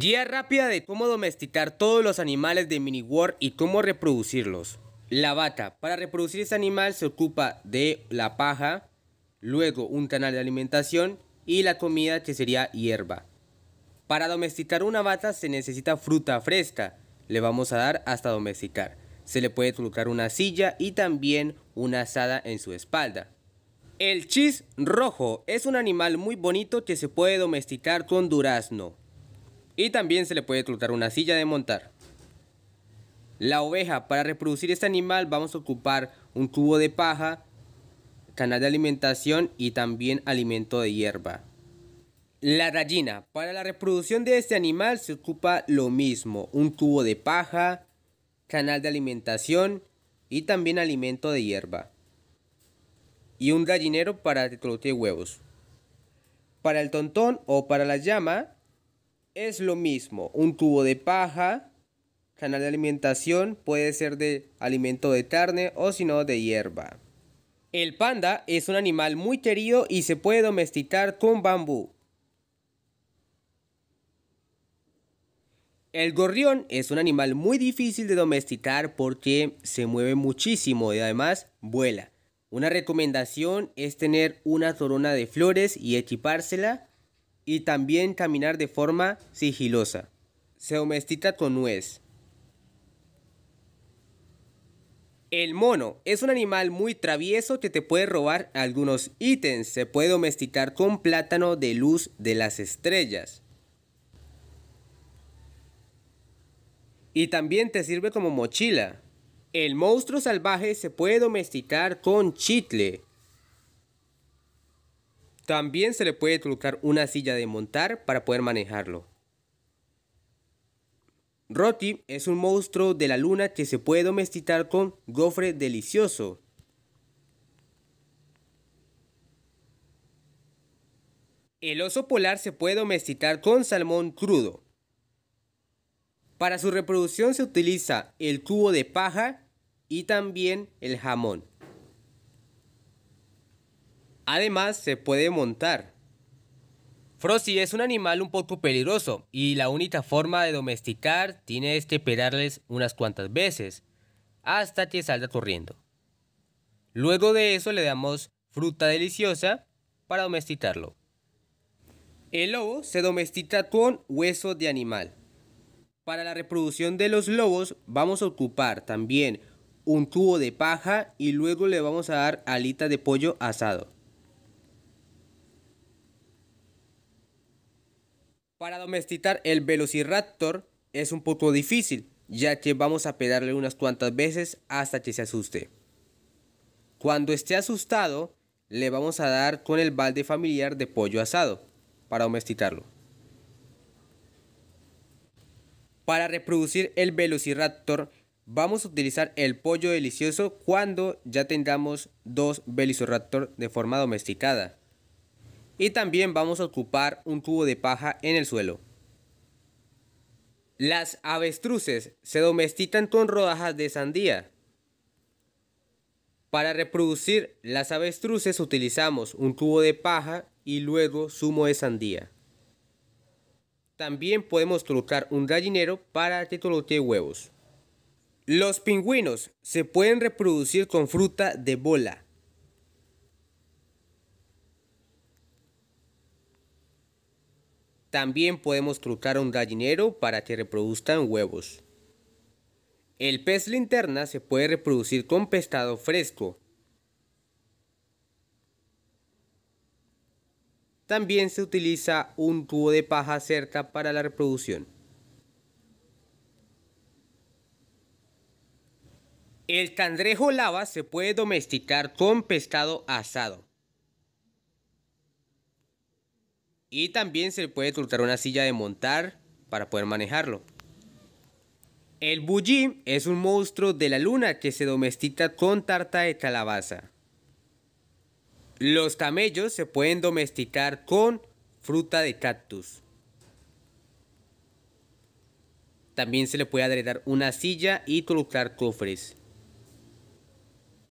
Guía rápida de cómo domesticar todos los animales de mini world y cómo reproducirlos. La bata. Para reproducir este animal se ocupa de la paja, luego un canal de alimentación y la comida que sería hierba. Para domesticar una bata se necesita fruta fresca. Le vamos a dar hasta domesticar. Se le puede colocar una silla y también una asada en su espalda. El chis rojo es un animal muy bonito que se puede domesticar con durazno y también se le puede colocar una silla de montar. La oveja, para reproducir este animal vamos a ocupar un tubo de paja, canal de alimentación y también alimento de hierba. La gallina, para la reproducción de este animal se ocupa lo mismo, un tubo de paja, canal de alimentación y también alimento de hierba. Y un gallinero para que huevos. Para el tontón o para la llama es lo mismo. Un tubo de paja, canal de alimentación, puede ser de alimento de carne o si no de hierba. El panda es un animal muy querido y se puede domesticar con bambú. El gorrión es un animal muy difícil de domesticar porque se mueve muchísimo y además vuela. Una recomendación es tener una torona de flores y equipársela y también caminar de forma sigilosa. Se domestica con nuez. El mono es un animal muy travieso que te puede robar algunos ítems. Se puede domesticar con plátano de luz de las estrellas. Y también te sirve como mochila. El monstruo salvaje se puede domesticar con chicle. También se le puede colocar una silla de montar para poder manejarlo. Roti es un monstruo de la luna que se puede domesticar con gofre delicioso. El oso polar se puede domesticar con salmón crudo. Para su reproducción se utiliza el cubo de paja y también el jamón. Además, se puede montar. Frosty es un animal un poco peligroso y la única forma de domesticar tiene es que esperarles unas cuantas veces hasta que salga corriendo. Luego de eso le damos fruta deliciosa para domesticarlo. El lobo se domestica con hueso de animal. Para la reproducción de los lobos vamos a ocupar también un tubo de paja y luego le vamos a dar alitas de pollo asado. Para domesticar el velociraptor es un poco difícil, ya que vamos a pegarle unas cuantas veces hasta que se asuste. Cuando esté asustado, le vamos a dar con el balde familiar de pollo asado para domesticarlo. Para reproducir el velociraptor, vamos a utilizar el pollo delicioso cuando ya tengamos dos velociraptor de forma domesticada y también vamos a ocupar un tubo de paja en el suelo. Las avestruces se domestican con rodajas de sandía. Para reproducir las avestruces utilizamos un tubo de paja y luego zumo de sandía. También podemos colocar un gallinero para que coloque huevos. Los pingüinos se pueden reproducir con fruta de bola. También podemos trucar un gallinero para que reproduzcan huevos. El pez linterna se puede reproducir con pescado fresco. También se utiliza un tubo de paja cerca para la reproducción. El candrejo lava se puede domesticar con pescado asado. Y también se le puede colocar una silla de montar para poder manejarlo. El bully es un monstruo de la luna que se domestica con tarta de calabaza. Los camellos se pueden domesticar con fruta de cactus. También se le puede agregar una silla y colocar cofres.